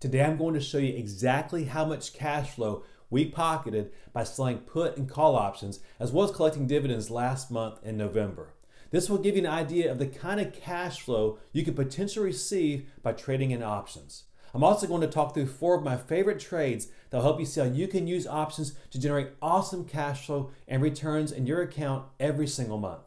Today I'm going to show you exactly how much cash flow we pocketed by selling put and call options as well as collecting dividends last month in November. This will give you an idea of the kind of cash flow you could potentially receive by trading in options. I'm also going to talk through four of my favorite trades that will help you see how you can use options to generate awesome cash flow and returns in your account every single month.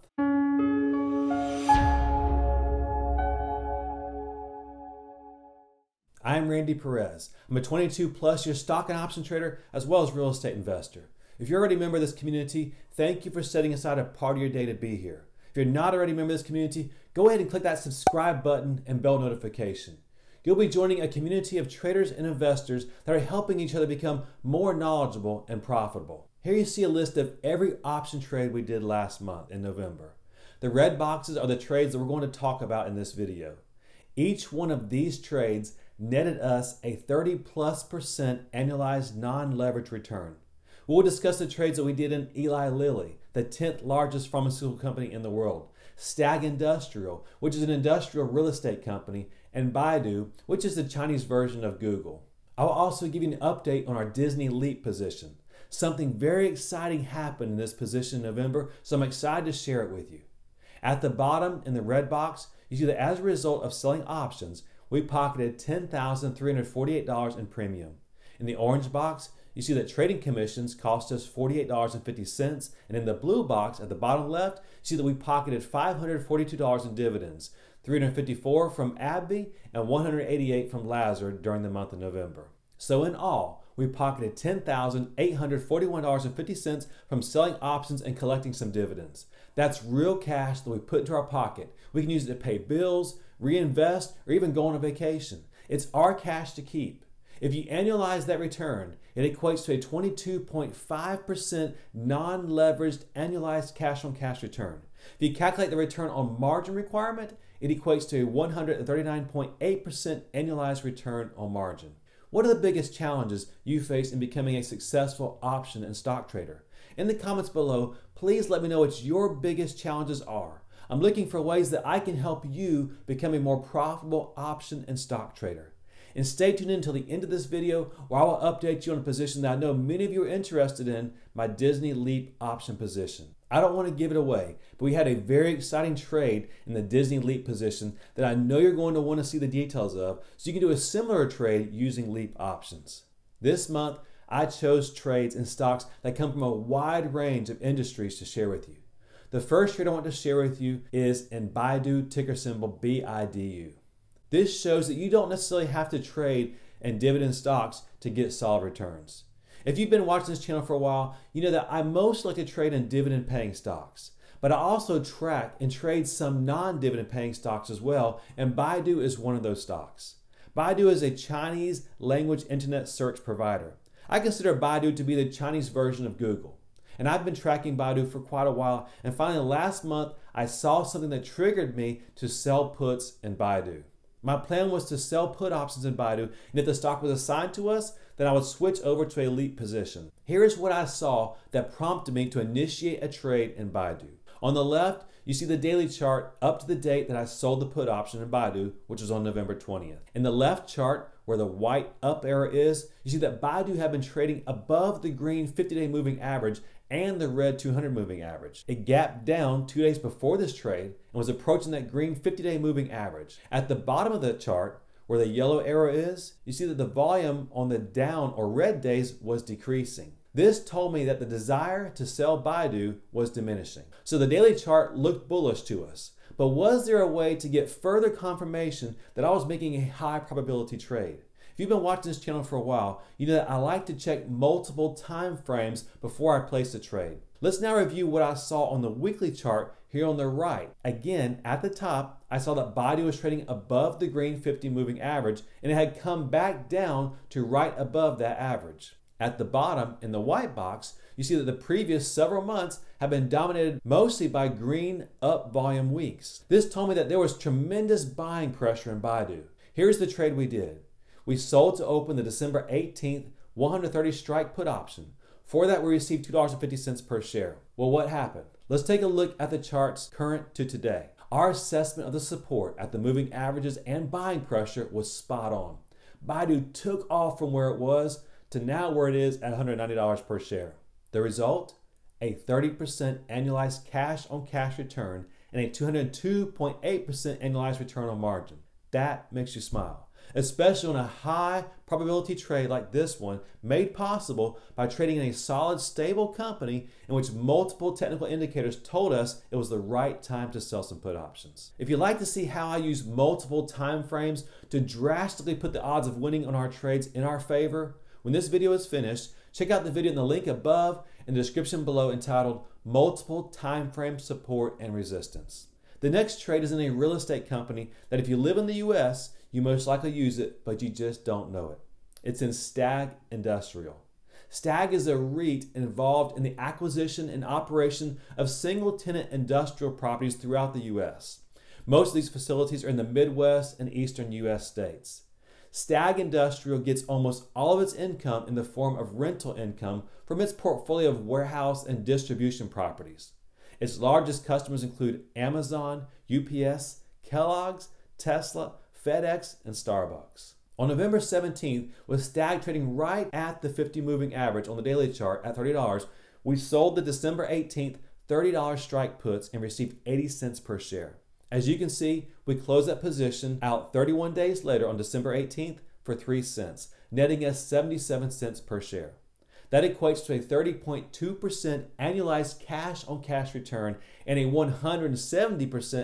I'm Randy Perez. I'm a 22 plus year stock and option trader as well as real estate investor. If you're already a member of this community, thank you for setting aside a part of your day to be here. If you're not already a member of this community, go ahead and click that subscribe button and bell notification. You'll be joining a community of traders and investors that are helping each other become more knowledgeable and profitable. Here you see a list of every option trade we did last month in November. The red boxes are the trades that we're going to talk about in this video. Each one of these trades netted us a 30 plus percent annualized non leverage return. We'll discuss the trades that we did in Eli Lilly, the 10th largest pharmaceutical company in the world, Stag Industrial, which is an industrial real estate company, and Baidu, which is the Chinese version of Google. I will also give you an update on our Disney Leap position. Something very exciting happened in this position in November, so I'm excited to share it with you. At the bottom in the red box, you see that as a result of selling options, we pocketed $10,348 in premium. In the orange box, you see that trading commissions cost us $48.50. And in the blue box at the bottom left, you see that we pocketed $542 in dividends, 354 from Abbey and 188 from Lazard during the month of November. So in all, we pocketed $10,841.50 from selling options and collecting some dividends. That's real cash that we put into our pocket. We can use it to pay bills, reinvest, or even go on a vacation. It's our cash to keep. If you annualize that return, it equates to a 22.5% non leveraged annualized cash on cash return. If you calculate the return on margin requirement, it equates to a 139.8% annualized return on margin. What are the biggest challenges you face in becoming a successful option and stock trader? In the comments below, please let me know what your biggest challenges are. I'm looking for ways that I can help you become a more profitable option and stock trader. And stay tuned until the end of this video where I will update you on a position that I know many of you are interested in, my Disney Leap option position. I don't want to give it away, but we had a very exciting trade in the Disney Leap position that I know you're going to want to see the details of, so you can do a similar trade using Leap options. This month, I chose trades in stocks that come from a wide range of industries to share with you. The first trade I want to share with you is in Baidu ticker symbol BIDU. This shows that you don't necessarily have to trade in dividend stocks to get solid returns. If you've been watching this channel for a while, you know that I most like to trade in dividend paying stocks, but I also track and trade some non dividend paying stocks as well, and Baidu is one of those stocks. Baidu is a Chinese language internet search provider. I consider Baidu to be the Chinese version of Google. And I've been tracking Baidu for quite a while, and finally last month I saw something that triggered me to sell puts in Baidu. My plan was to sell put options in Baidu, and if the stock was assigned to us, then I would switch over to a leap position. Here is what I saw that prompted me to initiate a trade in Baidu. On the left, you see the daily chart up to the date that I sold the put option in Baidu, which was on November 20th. In the left chart, where the white up arrow is, you see that Baidu have been trading above the green 50 day moving average and the red 200 moving average. It gapped down two days before this trade and was approaching that green 50 day moving average. At the bottom of the chart, where the yellow arrow is, you see that the volume on the down or red days was decreasing. This told me that the desire to sell Baidu was diminishing. So the daily chart looked bullish to us. But was there a way to get further confirmation that I was making a high probability trade? If you've been watching this channel for a while, you know that I like to check multiple time frames before I place a trade. Let's now review what I saw on the weekly chart here on the right. Again, at the top, I saw that body was trading above the green 50 moving average and it had come back down to right above that average. At the bottom in the white box, you see that the previous several months have been dominated mostly by green up volume weeks. This told me that there was tremendous buying pressure in Baidu. Here's the trade we did. We sold to open the December 18th 130 strike put option. For that, we received $2.50 per share. Well, what happened? Let's take a look at the charts current to today. Our assessment of the support at the moving averages and buying pressure was spot on. Baidu took off from where it was to now where it is at $190 per share. The result? A 30% annualized cash on cash return and a 202.8% annualized return on margin. That makes you smile especially on a high probability trade like this one, made possible by trading in a solid, stable company in which multiple technical indicators told us it was the right time to sell some put options. If you'd like to see how I use multiple time frames to drastically put the odds of winning on our trades in our favor, when this video is finished, check out the video in the link above and the description below entitled Multiple Time Support and Resistance. The next trade is in a real estate company that if you live in the US, you most likely use it, but you just don't know it. It's in Stag Industrial. Stag is a REIT involved in the acquisition and operation of single tenant industrial properties throughout the U.S. Most of these facilities are in the Midwest and Eastern U.S. states. Stag Industrial gets almost all of its income in the form of rental income from its portfolio of warehouse and distribution properties. Its largest customers include Amazon, UPS, Kellogg's, Tesla, FedEx, and Starbucks. On November 17th, with Stag trading right at the 50 moving average on the daily chart at $30, we sold the December 18th $30 strike puts and received 80 cents per share. As you can see, we closed that position out 31 days later on December 18th for 3 cents, netting us 77 cents per share. That equates to a 30.2% annualized cash on cash return and a 170%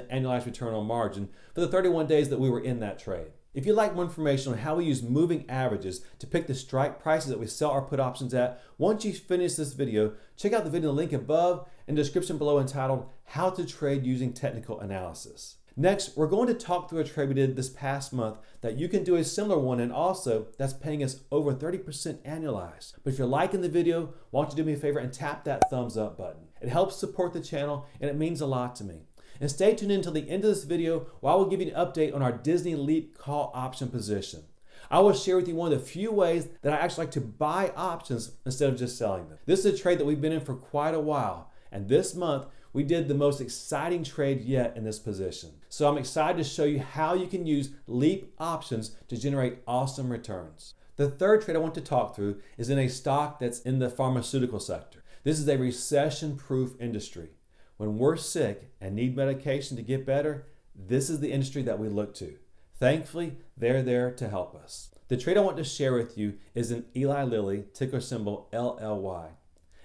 annualized return on margin for the 31 days that we were in that trade. If you'd like more information on how we use moving averages to pick the strike prices that we sell our put options at, once you finish this video, check out the video link above and description below entitled How to Trade Using Technical Analysis. Next, we're going to talk through a trade we did this past month that you can do a similar one and also that's paying us over 30% annualized. But if you're liking the video, why don't you do me a favor and tap that thumbs up button. It helps support the channel and it means a lot to me. And stay tuned until the end of this video where I will give you an update on our Disney Leap call option position. I will share with you one of the few ways that I actually like to buy options instead of just selling them. This is a trade that we've been in for quite a while. And this month, we did the most exciting trade yet in this position. So I'm excited to show you how you can use leap options to generate awesome returns. The third trade I want to talk through is in a stock that's in the pharmaceutical sector. This is a recession-proof industry. When we're sick and need medication to get better, this is the industry that we look to. Thankfully, they're there to help us. The trade I want to share with you is in Eli Lilly, ticker symbol LLY.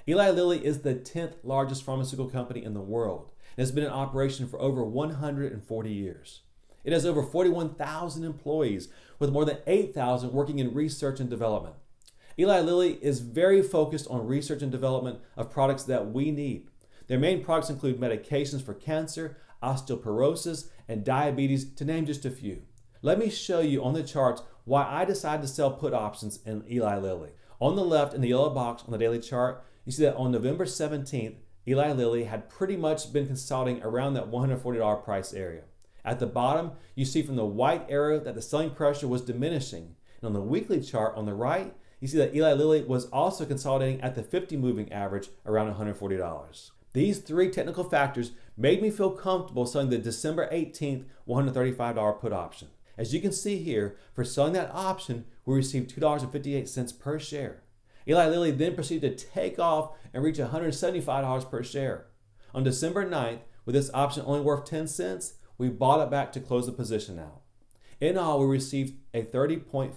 Eli Lilly is the 10th largest pharmaceutical company in the world and has been in operation for over 140 years. It has over 41,000 employees, with more than 8,000 working in research and development. Eli Lilly is very focused on research and development of products that we need. Their main products include medications for cancer, osteoporosis, and diabetes, to name just a few. Let me show you on the charts why I decided to sell put options in Eli Lilly. On the left in the yellow box on the daily chart, you see that on November 17th, Eli Lilly had pretty much been consolidating around that $140 price area. At the bottom, you see from the white arrow that the selling pressure was diminishing. And on the weekly chart on the right, you see that Eli Lilly was also consolidating at the 50 moving average around $140. These three technical factors made me feel comfortable selling the December 18th $135 put option. As you can see here, for selling that option, we received $2.58 per share. Eli Lilly then proceeded to take off and reach $175 per share. On December 9th, with this option only worth 10 cents, we bought it back to close the position out. In all, we received a 30.4%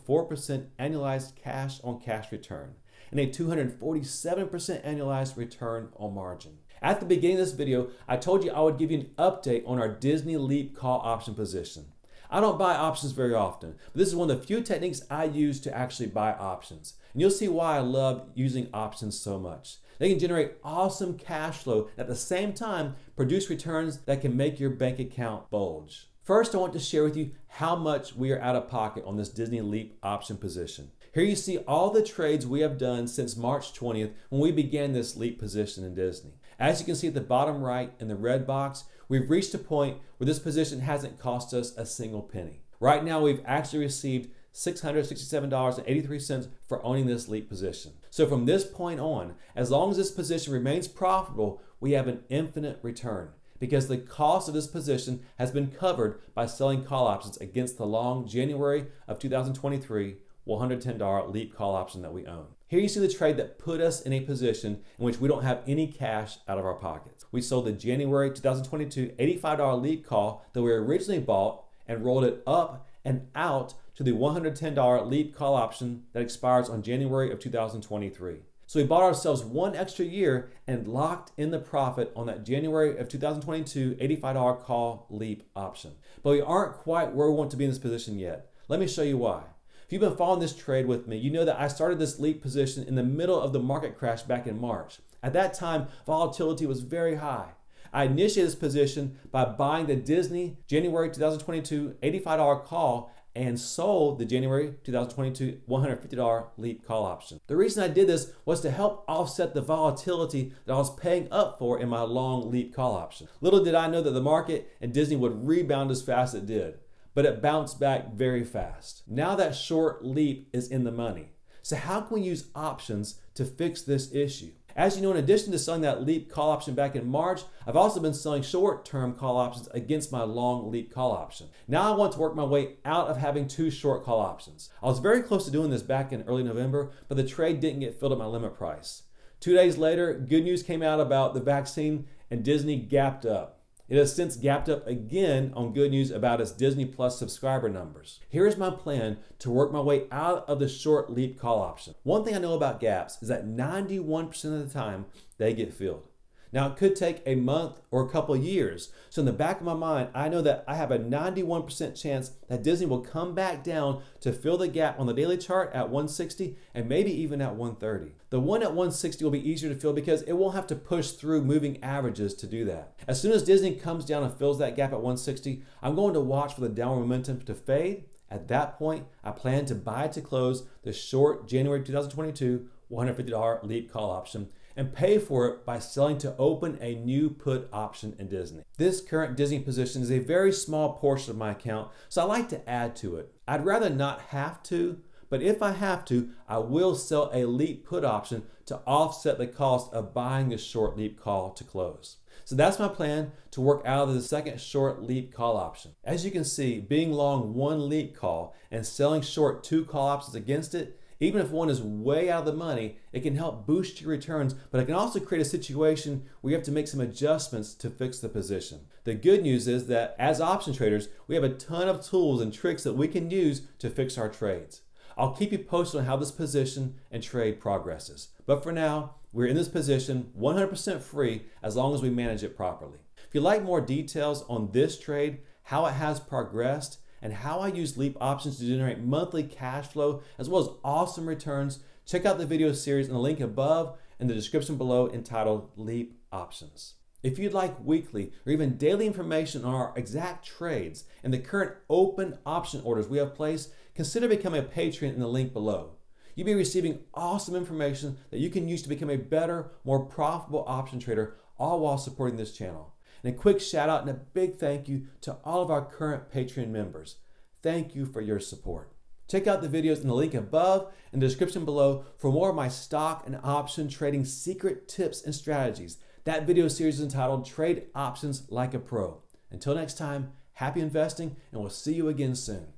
annualized cash on cash return and a 247% annualized return on margin. At the beginning of this video, I told you I would give you an update on our Disney Leap call option position. I don't buy options very often, but this is one of the few techniques I use to actually buy options. And you'll see why I love using options so much. They can generate awesome cash flow at the same time produce returns that can make your bank account bulge. First, I want to share with you how much we are out of pocket on this Disney Leap option position. Here you see all the trades we have done since March 20th when we began this Leap position in Disney. As you can see at the bottom right in the red box, We've reached a point where this position hasn't cost us a single penny. Right now, we've actually received $667.83 for owning this LEAP position. So from this point on, as long as this position remains profitable, we have an infinite return because the cost of this position has been covered by selling call options against the long January of 2023 $110 LEAP call option that we own. Here you see the trade that put us in a position in which we don't have any cash out of our pockets. We sold the January 2022 $85 lead call that we originally bought and rolled it up and out to the $110 lead call option that expires on January of 2023. So we bought ourselves one extra year and locked in the profit on that January of 2022 $85 call leap option. But we aren't quite where we want to be in this position yet. Let me show you why. If you've been following this trade with me, you know that I started this leap position in the middle of the market crash back in March. At that time, volatility was very high. I initiated this position by buying the Disney January 2022 $85 call and sold the January 2022 $150 leap call option. The reason I did this was to help offset the volatility that I was paying up for in my long leap call option. Little did I know that the market and Disney would rebound as fast as it did but it bounced back very fast. Now that short leap is in the money. So how can we use options to fix this issue? As you know, in addition to selling that leap call option back in March, I've also been selling short-term call options against my long leap call option. Now I want to work my way out of having two short call options. I was very close to doing this back in early November, but the trade didn't get filled at my limit price. Two days later, good news came out about the vaccine and Disney gapped up. It has since gapped up again on good news about its Disney Plus subscriber numbers. Here is my plan to work my way out of the short leap call option. One thing I know about gaps is that 91% of the time they get filled. Now, it could take a month or a couple years. So, in the back of my mind, I know that I have a 91% chance that Disney will come back down to fill the gap on the daily chart at 160 and maybe even at 130. The one at 160 will be easier to fill because it won't have to push through moving averages to do that. As soon as Disney comes down and fills that gap at 160, I'm going to watch for the downward momentum to fade. At that point, I plan to buy to close the short January 2022 $150 leap call option and pay for it by selling to open a new put option in Disney. This current Disney position is a very small portion of my account, so I like to add to it. I'd rather not have to, but if I have to, I will sell a leap put option to offset the cost of buying the short leap call to close. So that's my plan to work out of the second short leap call option. As you can see, being long one leap call and selling short two call options against it even if one is way out of the money, it can help boost your returns, but it can also create a situation where you have to make some adjustments to fix the position. The good news is that as option traders, we have a ton of tools and tricks that we can use to fix our trades. I'll keep you posted on how this position and trade progresses. But for now, we're in this position 100% free as long as we manage it properly. If you'd like more details on this trade, how it has progressed, and how I use leap options to generate monthly cash flow as well as awesome returns, check out the video series in the link above and the description below entitled Leap Options. If you'd like weekly or even daily information on our exact trades and the current open option orders we have placed, consider becoming a patron in the link below. You'll be receiving awesome information that you can use to become a better, more profitable option trader, all while supporting this channel. And a quick shout out and a big thank you to all of our current Patreon members. Thank you for your support. Check out the videos in the link above and the description below for more of my stock and option trading secret tips and strategies. That video series is entitled Trade Options Like a Pro. Until next time, happy investing, and we'll see you again soon.